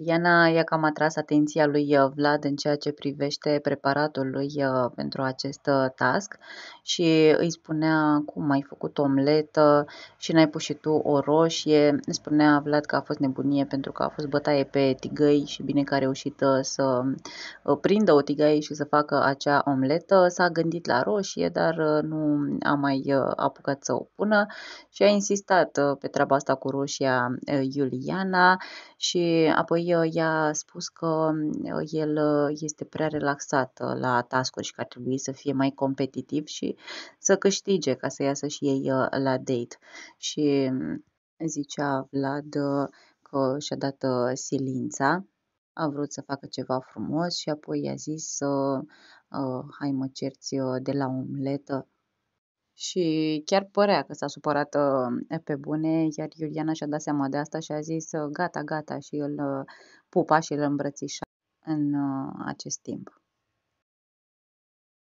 Liana i-a cam atras atenția lui uh, Vlad în ceea ce privește preparatul lui uh, pentru acest uh, task și îi spunea cum ai făcut omletă și n-ai pus și tu o roșie. Îi Spunea Vlad că a fost nebunie pentru că a fost bătaie pe tigăi și bine că a reușit să prindă o tigaie și să facă acea omletă. S-a gândit la roșie, dar nu a mai apucat să o pună și a insistat pe treaba asta cu roșia Iuliana și apoi apoi uh, i-a spus că um, uh, el uh, este prea relaxat la tascuri și că ar trebui să fie mai competitiv și să câștige ca să iasă și ei la date. Și um, zicea Vlad că și-a dat silința, a vrut să facă ceva frumos și apoi i-a zis hai mă cerți de la omletă și chiar părea că s-a supărat uh, pe bune, iar Iuliana și-a dat seama de asta și a zis gata, gata și îl uh, pupa și îl îmbrățișa în ă, acest timp.